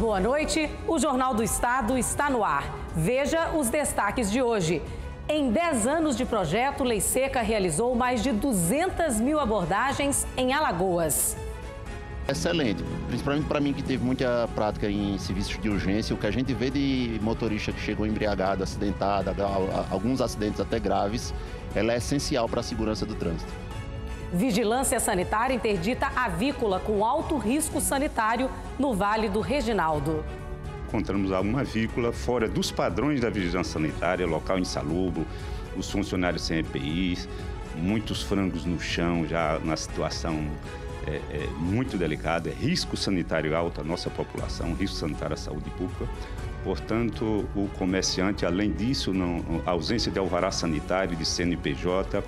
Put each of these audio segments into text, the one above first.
Boa noite. O Jornal do Estado está no ar. Veja os destaques de hoje. Em 10 anos de projeto, Lei Seca realizou mais de 200 mil abordagens em Alagoas. Excelente, principalmente para mim que teve muita prática em serviços de urgência, o que a gente vê de motorista que chegou embriagado, acidentado, alguns acidentes até graves, ela é essencial para a segurança do trânsito. Vigilância sanitária interdita avícola com alto risco sanitário no Vale do Reginaldo. Encontramos alguma avícola fora dos padrões da vigilância sanitária, local insalubre, os funcionários sem EPIs, muitos frangos no chão, já na situação é, é, muito delicada, é risco sanitário alto à nossa população, risco sanitário à saúde pública. Portanto, o comerciante, além disso, não, ausência de alvará sanitário, de CNPJ,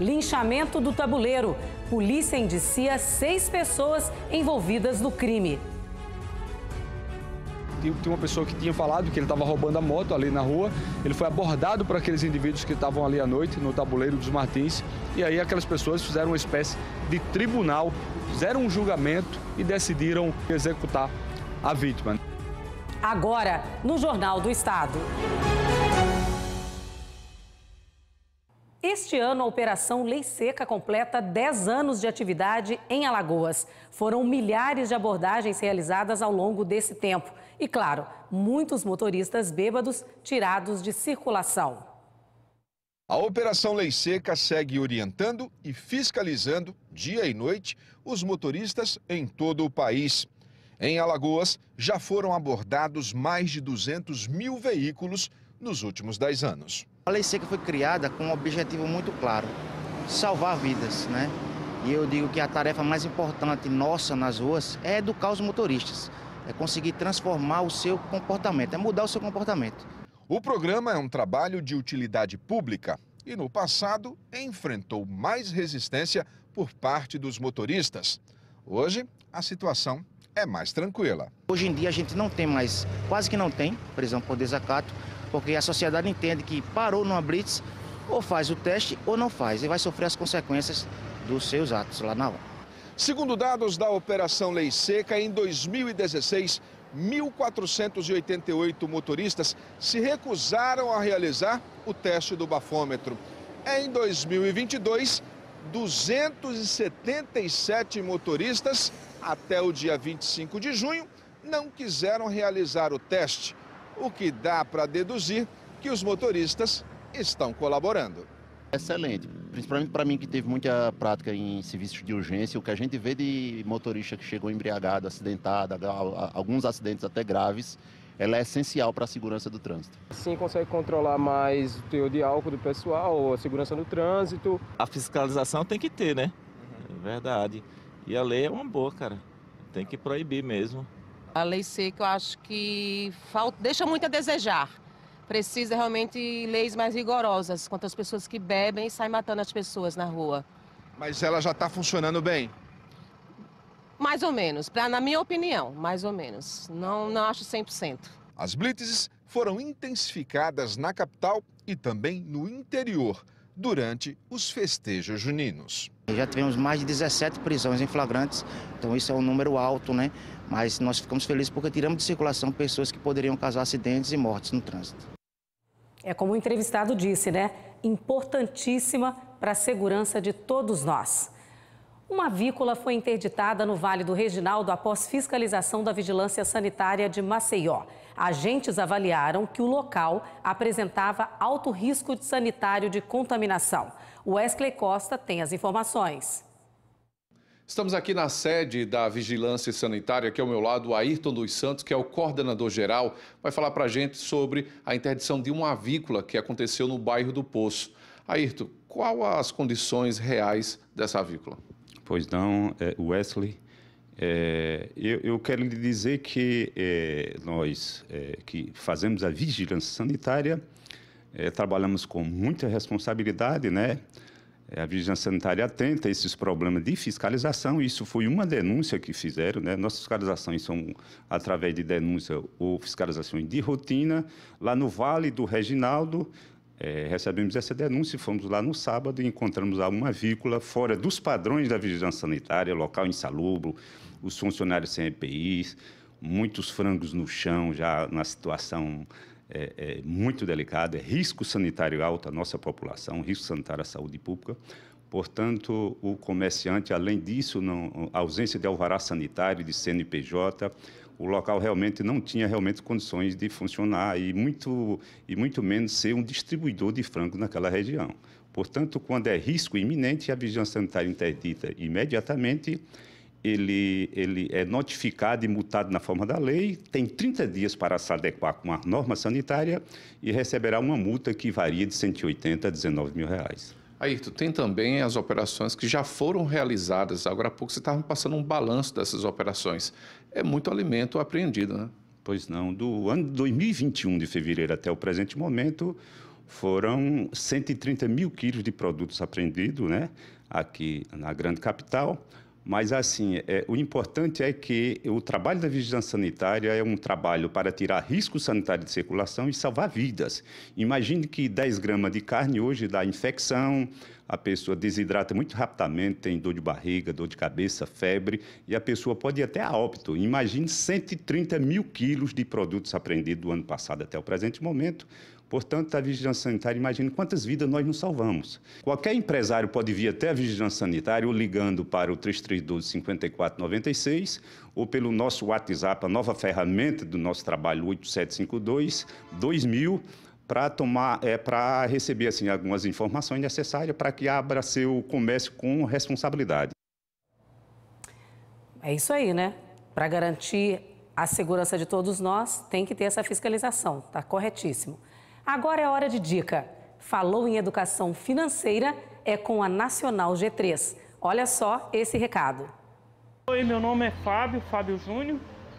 Linchamento do tabuleiro. Polícia indicia seis pessoas envolvidas no crime. Tinha uma pessoa que tinha falado que ele estava roubando a moto ali na rua. Ele foi abordado por aqueles indivíduos que estavam ali à noite no tabuleiro dos Martins. E aí aquelas pessoas fizeram uma espécie de tribunal, fizeram um julgamento e decidiram executar a vítima. Agora, no Jornal do Estado. Este ano, a Operação Lei Seca completa 10 anos de atividade em Alagoas. Foram milhares de abordagens realizadas ao longo desse tempo. E, claro, muitos motoristas bêbados tirados de circulação. A Operação Lei Seca segue orientando e fiscalizando, dia e noite, os motoristas em todo o país. Em Alagoas, já foram abordados mais de 200 mil veículos nos últimos 10 anos. A lei seca foi criada com um objetivo muito claro, salvar vidas, né? E eu digo que a tarefa mais importante nossa nas ruas é educar os motoristas, é conseguir transformar o seu comportamento, é mudar o seu comportamento. O programa é um trabalho de utilidade pública e no passado enfrentou mais resistência por parte dos motoristas. Hoje, a situação é mais tranquila. Hoje em dia a gente não tem mais, quase que não tem, prisão por desacato, porque a sociedade entende que parou numa blitz, ou faz o teste ou não faz, e vai sofrer as consequências dos seus atos lá na hora. Segundo dados da Operação Lei Seca, em 2016, 1.488 motoristas se recusaram a realizar o teste do bafômetro. Em 2022, 277 motoristas, até o dia 25 de junho, não quiseram realizar o teste o que dá para deduzir que os motoristas estão colaborando. Excelente, principalmente para mim que teve muita prática em serviços de urgência, o que a gente vê de motorista que chegou embriagado, acidentado, alguns acidentes até graves, ela é essencial para a segurança do trânsito. Sim, consegue controlar mais o teor de álcool do pessoal, a segurança no trânsito. A fiscalização tem que ter, né? É verdade. E a lei é uma boa, cara. Tem que proibir mesmo. A lei seca eu acho que falta, deixa muito a desejar. Precisa realmente leis mais rigorosas quanto às pessoas que bebem e saem matando as pessoas na rua. Mas ela já está funcionando bem? Mais ou menos, pra, na minha opinião, mais ou menos. Não, não acho 100%. As blitzes foram intensificadas na capital e também no interior durante os festejos juninos. Já tivemos mais de 17 prisões em flagrantes, então isso é um número alto, né? Mas nós ficamos felizes porque tiramos de circulação pessoas que poderiam causar acidentes e mortes no trânsito. É como o entrevistado disse, né? Importantíssima para a segurança de todos nós. Uma avícola foi interditada no Vale do Reginaldo após fiscalização da Vigilância Sanitária de Maceió. Agentes avaliaram que o local apresentava alto risco de sanitário de contaminação. Wesley Costa tem as informações. Estamos aqui na sede da Vigilância Sanitária, que ao é meu lado, o Ayrton dos Santos, que é o coordenador geral, vai falar para a gente sobre a interdição de uma avícola que aconteceu no bairro do Poço. Ayrton, quais as condições reais dessa avícola? Pois não, é, Wesley. É, eu, eu, quero lhe dizer que é, nós é, que fazemos a vigilância sanitária é, trabalhamos com muita responsabilidade, né? É, a vigilância sanitária atenta a esses problemas de fiscalização. Isso foi uma denúncia que fizeram, né? Nossas fiscalizações são através de denúncia ou fiscalizações de rotina. Lá no Vale do Reginaldo, é, recebemos essa denúncia e fomos lá no sábado e encontramos lá uma vícula fora dos padrões da vigilância sanitária, local insalubre os funcionários sem EPIs, muitos frangos no chão, já na situação é, é, muito delicada, é risco sanitário alto à nossa população, risco sanitário à saúde pública. Portanto, o comerciante, além disso, não, ausência de alvará sanitário, de CNPJ, o local realmente não tinha realmente condições de funcionar e muito, e muito menos ser um distribuidor de frango naquela região. Portanto, quando é risco iminente, a vigilância sanitária interdita imediatamente, ele, ele é notificado e multado na forma da lei, tem 30 dias para se adequar com a norma sanitária e receberá uma multa que varia de 180 a 19 mil reais. Aí tu tem também as operações que já foram realizadas. Agora há pouco você estava passando um balanço dessas operações. É muito alimento apreendido, né? Pois não. Do ano de 2021, de fevereiro até o presente momento, foram 130 mil quilos de produtos apreendidos né? aqui na grande capital. Mas, assim, é, o importante é que o trabalho da vigilância sanitária é um trabalho para tirar risco sanitário de circulação e salvar vidas. Imagine que 10 gramas de carne hoje dá infecção, a pessoa desidrata muito rapidamente, tem dor de barriga, dor de cabeça, febre, e a pessoa pode ir até a óbito. Imagine 130 mil quilos de produtos apreendidos do ano passado até o presente momento, Portanto, a vigilância sanitária, imagine quantas vidas nós não salvamos. Qualquer empresário pode vir até a vigilância sanitária ou ligando para o 3312 5496 ou pelo nosso WhatsApp, a nova ferramenta do nosso trabalho 8752 2000 para tomar é para receber assim algumas informações necessárias para que abra seu comércio com responsabilidade. É isso aí, né? Para garantir a segurança de todos nós, tem que ter essa fiscalização, tá corretíssimo. Agora é hora de dica. Falou em educação financeira é com a Nacional G3. Olha só esse recado. Oi, meu nome é Fábio, Fábio Júnior.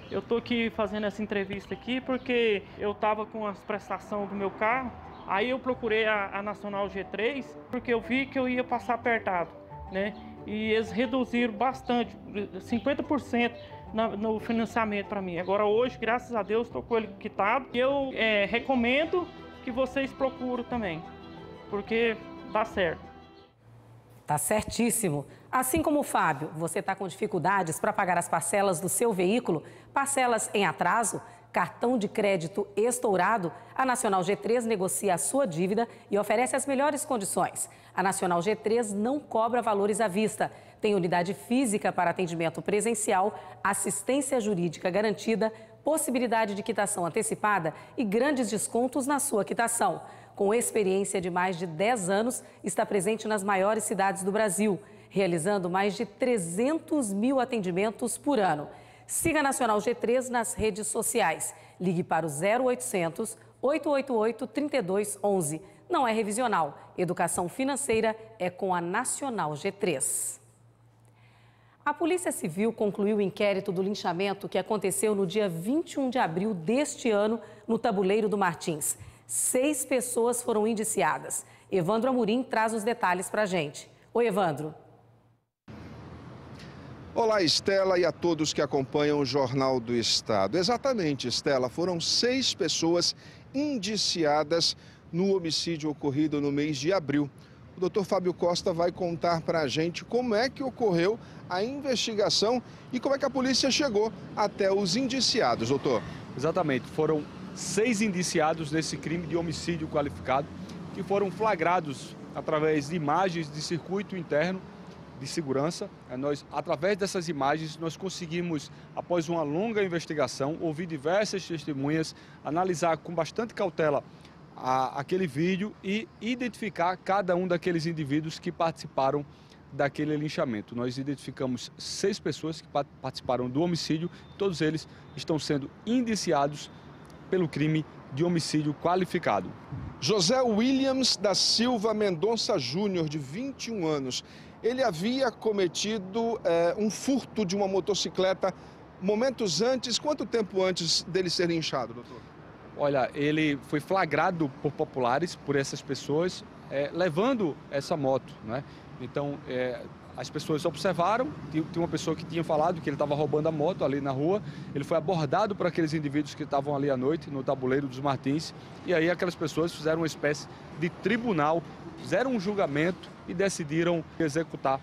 Eu tô aqui fazendo essa entrevista aqui porque eu tava com as prestações do meu carro. Aí eu procurei a, a Nacional G3 porque eu vi que eu ia passar apertado, né? E eles reduziram bastante, 50% na, no financiamento para mim. Agora hoje, graças a Deus, estou com ele quitado. Eu é, recomendo que vocês procuram também, porque dá certo. Tá certíssimo. Assim como o Fábio, você está com dificuldades para pagar as parcelas do seu veículo, parcelas em atraso, cartão de crédito estourado, a Nacional G3 negocia a sua dívida e oferece as melhores condições. A Nacional G3 não cobra valores à vista, tem unidade física para atendimento presencial, assistência jurídica garantida, possibilidade de quitação antecipada e grandes descontos na sua quitação. Com experiência de mais de 10 anos, está presente nas maiores cidades do Brasil, realizando mais de 300 mil atendimentos por ano. Siga a Nacional G3 nas redes sociais. Ligue para o 0800 888 3211. Não é revisional. Educação financeira é com a Nacional G3. A Polícia Civil concluiu o inquérito do linchamento que aconteceu no dia 21 de abril deste ano no Tabuleiro do Martins. Seis pessoas foram indiciadas. Evandro Amorim traz os detalhes para a gente. Oi, Evandro. Olá, Estela, e a todos que acompanham o Jornal do Estado. Exatamente, Estela, foram seis pessoas indiciadas no homicídio ocorrido no mês de abril. O doutor Fábio Costa vai contar para a gente como é que ocorreu a investigação e como é que a polícia chegou até os indiciados, doutor. Exatamente, foram seis indiciados nesse crime de homicídio qualificado que foram flagrados através de imagens de circuito interno de segurança. É, nós, através dessas imagens, nós conseguimos, após uma longa investigação, ouvir diversas testemunhas, analisar com bastante cautela a, aquele vídeo e identificar cada um daqueles indivíduos que participaram daquele linchamento. Nós identificamos seis pessoas que participaram do homicídio, todos eles estão sendo indiciados pelo crime de homicídio qualificado. José Williams da Silva Mendonça Júnior, de 21 anos, ele havia cometido é, um furto de uma motocicleta momentos antes, quanto tempo antes dele ser linchado, doutor? Olha, ele foi flagrado por populares, por essas pessoas, é, levando essa moto, né? Então, é, as pessoas observaram, tinha uma pessoa que tinha falado que ele estava roubando a moto ali na rua, ele foi abordado por aqueles indivíduos que estavam ali à noite no tabuleiro dos Martins, e aí aquelas pessoas fizeram uma espécie de tribunal, fizeram um julgamento e decidiram executar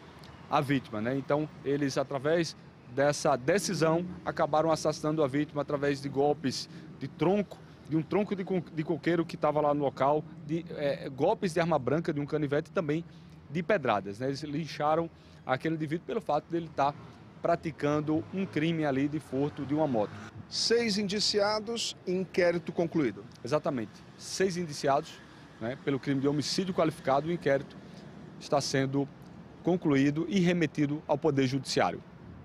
a vítima. Né? Então, eles, através dessa decisão, acabaram assassinando a vítima através de golpes de tronco de um tronco de, de coqueiro que estava lá no local, de é, golpes de arma branca, de um canivete e também de pedradas. Né? Eles lincharam aquele indivíduo pelo fato dele ele tá estar praticando um crime ali de furto de uma moto. Seis indiciados, inquérito concluído. Exatamente. Seis indiciados né, pelo crime de homicídio qualificado, o inquérito está sendo concluído e remetido ao Poder Judiciário.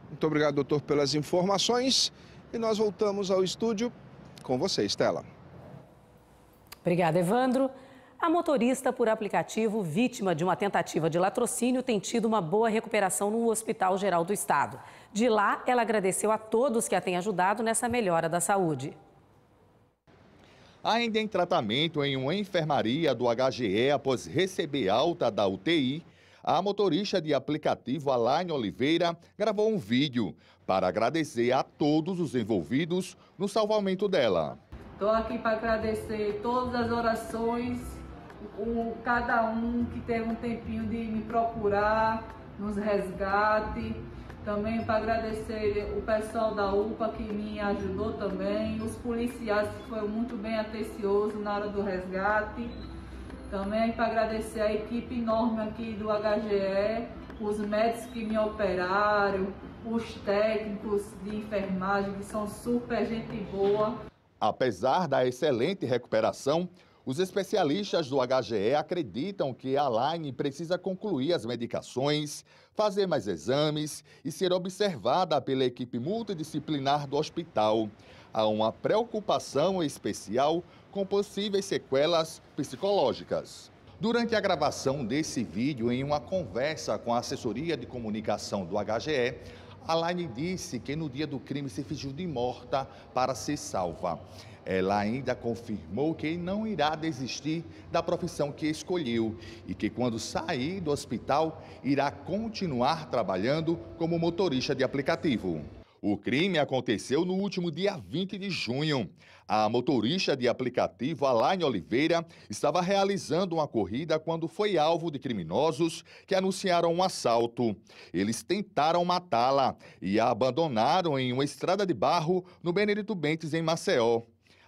Muito obrigado, doutor, pelas informações. E nós voltamos ao estúdio com você, Estela. Obrigada, Evandro. A motorista por aplicativo, vítima de uma tentativa de latrocínio, tem tido uma boa recuperação no Hospital Geral do Estado. De lá, ela agradeceu a todos que a têm ajudado nessa melhora da saúde. Ainda em tratamento em uma enfermaria do HGE após receber alta da UTI, a motorista de aplicativo Alaine Oliveira gravou um vídeo para agradecer a todos os envolvidos no salvamento dela. Estou aqui para agradecer todas as orações, o, cada um que teve um tempinho de me procurar, nos resgate. Também para agradecer o pessoal da UPA que me ajudou também, os policiais que foram muito bem atenciosos na hora do resgate. Também para agradecer a equipe enorme aqui do HGE, os médicos que me operaram, os técnicos de enfermagem, que são super gente boa. Apesar da excelente recuperação, os especialistas do HGE acreditam que a Laine precisa concluir as medicações, fazer mais exames e ser observada pela equipe multidisciplinar do hospital. Há uma preocupação especial com possíveis sequelas psicológicas. Durante a gravação desse vídeo, em uma conversa com a assessoria de comunicação do HGE, Alaine disse que no dia do crime se fingiu de morta para ser salva. Ela ainda confirmou que não irá desistir da profissão que escolheu e que, quando sair do hospital, irá continuar trabalhando como motorista de aplicativo. O crime aconteceu no último dia 20 de junho. A motorista de aplicativo Alain Oliveira estava realizando uma corrida quando foi alvo de criminosos que anunciaram um assalto. Eles tentaram matá-la e a abandonaram em uma estrada de barro no Benedito Bentes, em Maceió.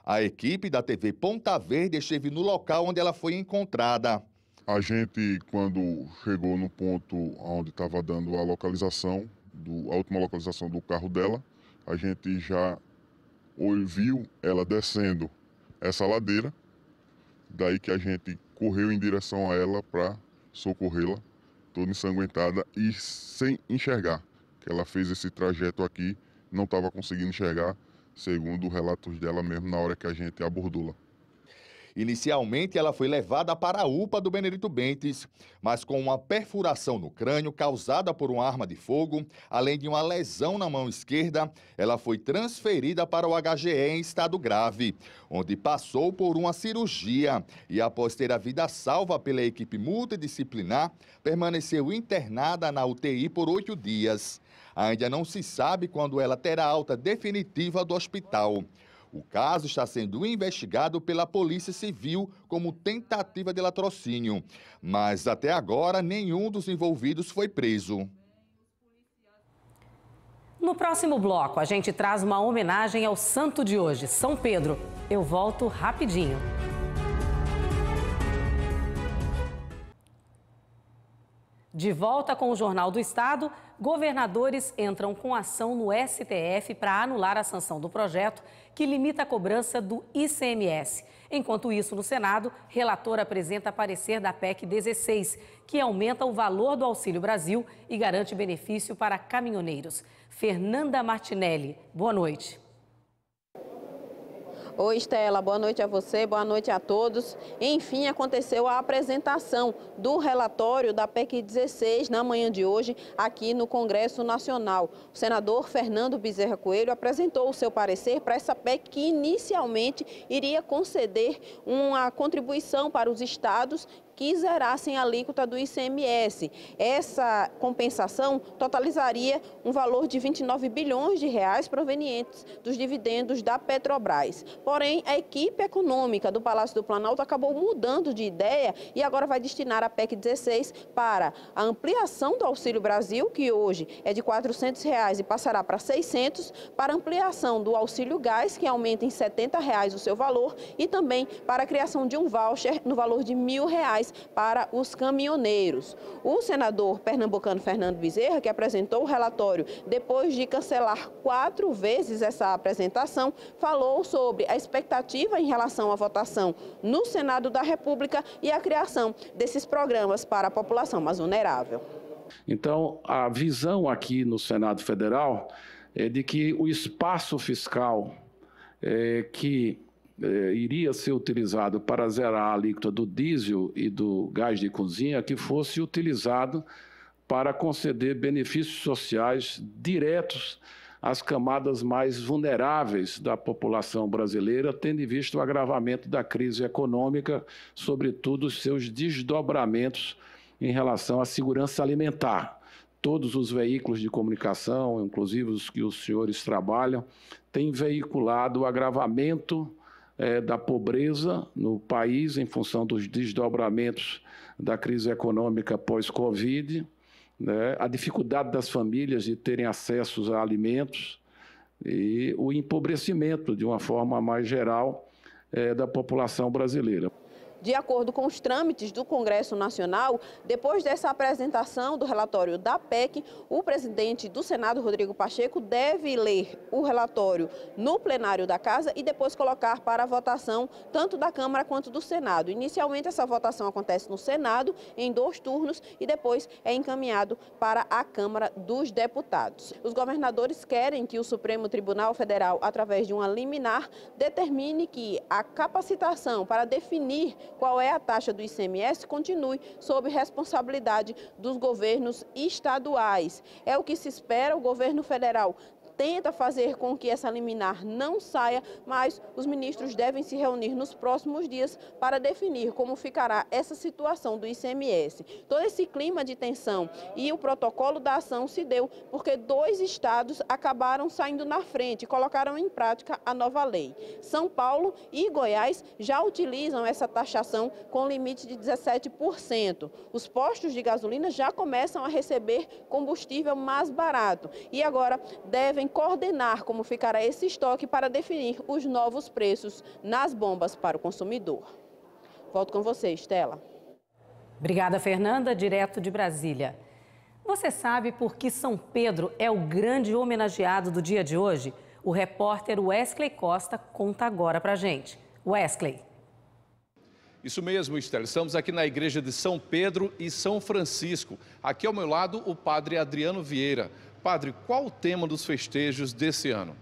A equipe da TV Ponta Verde esteve no local onde ela foi encontrada. A gente, quando chegou no ponto onde estava dando a localização, do, a última localização do carro dela, a gente já ou viu ela descendo essa ladeira, daí que a gente correu em direção a ela para socorrê-la, toda ensanguentada e sem enxergar que ela fez esse trajeto aqui, não estava conseguindo enxergar, segundo relatos dela mesmo na hora que a gente abordou-la. Inicialmente, ela foi levada para a UPA do Benedito Bentes, mas com uma perfuração no crânio causada por uma arma de fogo, além de uma lesão na mão esquerda, ela foi transferida para o HGE em estado grave, onde passou por uma cirurgia e, após ter a vida salva pela equipe multidisciplinar, permaneceu internada na UTI por oito dias. Ainda não se sabe quando ela terá alta definitiva do hospital. O caso está sendo investigado pela Polícia Civil como tentativa de latrocínio, mas até agora nenhum dos envolvidos foi preso. No próximo bloco, a gente traz uma homenagem ao santo de hoje, São Pedro. Eu volto rapidinho. De volta com o Jornal do Estado, governadores entram com ação no STF para anular a sanção do projeto que limita a cobrança do ICMS. Enquanto isso, no Senado, relator apresenta parecer da PEC 16, que aumenta o valor do Auxílio Brasil e garante benefício para caminhoneiros. Fernanda Martinelli, boa noite. Oi, Estela, boa noite a você, boa noite a todos. Enfim, aconteceu a apresentação do relatório da PEC 16 na manhã de hoje aqui no Congresso Nacional. O senador Fernando Bezerra Coelho apresentou o seu parecer para essa PEC que inicialmente iria conceder uma contribuição para os estados que zerassem a alíquota do ICMS. Essa compensação totalizaria um valor de 29 bilhões de reais provenientes dos dividendos da Petrobras. Porém, a equipe econômica do Palácio do Planalto acabou mudando de ideia e agora vai destinar a PEC 16 para a ampliação do Auxílio Brasil, que hoje é de R$ 400 reais e passará para 600, para ampliação do Auxílio Gás, que aumenta em R$ 70 reais o seu valor, e também para a criação de um voucher no valor de R$ reais para os caminhoneiros. O senador pernambucano Fernando Bezerra, que apresentou o relatório depois de cancelar quatro vezes essa apresentação, falou sobre a expectativa em relação à votação no Senado da República e a criação desses programas para a população mais vulnerável. Então, a visão aqui no Senado Federal é de que o espaço fiscal é, que eh, iria ser utilizado para zerar a alíquota do diesel e do gás de cozinha, que fosse utilizado para conceder benefícios sociais diretos às camadas mais vulneráveis da população brasileira, tendo em vista o agravamento da crise econômica, sobretudo os seus desdobramentos em relação à segurança alimentar. Todos os veículos de comunicação, inclusive os que os senhores trabalham, têm veiculado o agravamento é, da pobreza no país em função dos desdobramentos da crise econômica pós-Covid, né, a dificuldade das famílias de terem acesso a alimentos e o empobrecimento, de uma forma mais geral, é, da população brasileira. De acordo com os trâmites do Congresso Nacional, depois dessa apresentação do relatório da PEC, o presidente do Senado, Rodrigo Pacheco, deve ler o relatório no plenário da Casa e depois colocar para votação tanto da Câmara quanto do Senado. Inicialmente, essa votação acontece no Senado em dois turnos e depois é encaminhado para a Câmara dos Deputados. Os governadores querem que o Supremo Tribunal Federal, através de uma liminar, determine que a capacitação para definir qual é a taxa do ICMS continue sob responsabilidade dos governos estaduais. É o que se espera, o governo federal tenta fazer com que essa liminar não saia, mas os ministros devem se reunir nos próximos dias para definir como ficará essa situação do ICMS. Todo esse clima de tensão e o protocolo da ação se deu porque dois estados acabaram saindo na frente e colocaram em prática a nova lei. São Paulo e Goiás já utilizam essa taxação com limite de 17%. Os postos de gasolina já começam a receber combustível mais barato e agora devem devem coordenar como ficará esse estoque para definir os novos preços nas bombas para o consumidor. Volto com você, Estela. Obrigada, Fernanda, direto de Brasília. Você sabe por que São Pedro é o grande homenageado do dia de hoje? O repórter Wesley Costa conta agora pra gente. Wesley. Isso mesmo, Estela. Estamos aqui na igreja de São Pedro e São Francisco. Aqui ao meu lado, o padre Adriano Vieira. Padre, qual o tema dos festejos desse ano?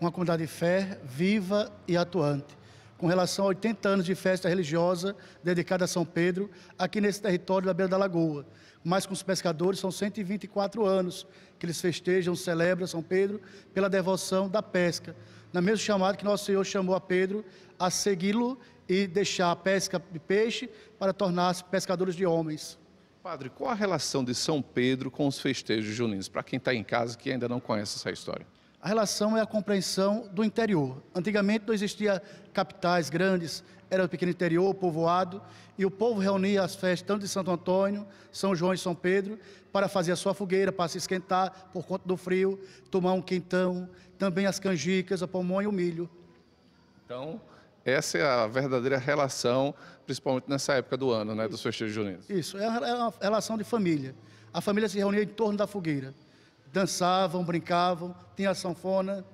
Uma comunidade de fé viva e atuante. Com relação a 80 anos de festa religiosa dedicada a São Pedro, aqui nesse território da Beira da Lagoa. Mas com os pescadores, são 124 anos que eles festejam, celebram São Pedro pela devoção da pesca. Na mesma chamada que Nosso Senhor chamou a Pedro a segui-lo e deixar a pesca de peixe para tornar-se pescadores de homens. Padre, qual a relação de São Pedro com os festejos juninos? Para quem está em casa que ainda não conhece essa história. A relação é a compreensão do interior. Antigamente não existia capitais grandes, era o pequeno interior, povoado, e o povo reunia as festas tanto de Santo Antônio, São João e São Pedro para fazer a sua fogueira, para se esquentar por conta do frio, tomar um quentão, também as canjicas, a pamonha e o milho. Então, essa é a verdadeira relação, principalmente nessa época do ano, né, dos festejos juninos. Isso, é, é uma relação de família. A família se reunia em torno da fogueira. Dançavam, brincavam, tinha a sanfona.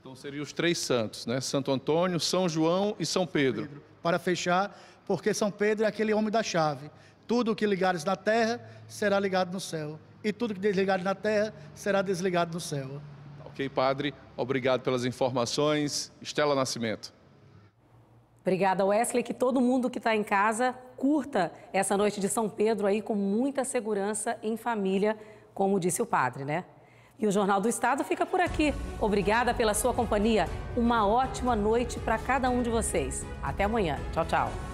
Então seriam os três santos, né? Santo Antônio, São João e São Pedro. Pedro. Para fechar, porque São Pedro é aquele homem da chave. Tudo o que ligares na terra será ligado no céu. E tudo que desligares na terra será desligado no céu. Ok, padre. Obrigado pelas informações. Estela Nascimento. Obrigada, Wesley. Que todo mundo que está em casa curta essa noite de São Pedro aí com muita segurança em família, como disse o padre, né? E o Jornal do Estado fica por aqui. Obrigada pela sua companhia. Uma ótima noite para cada um de vocês. Até amanhã. Tchau, tchau.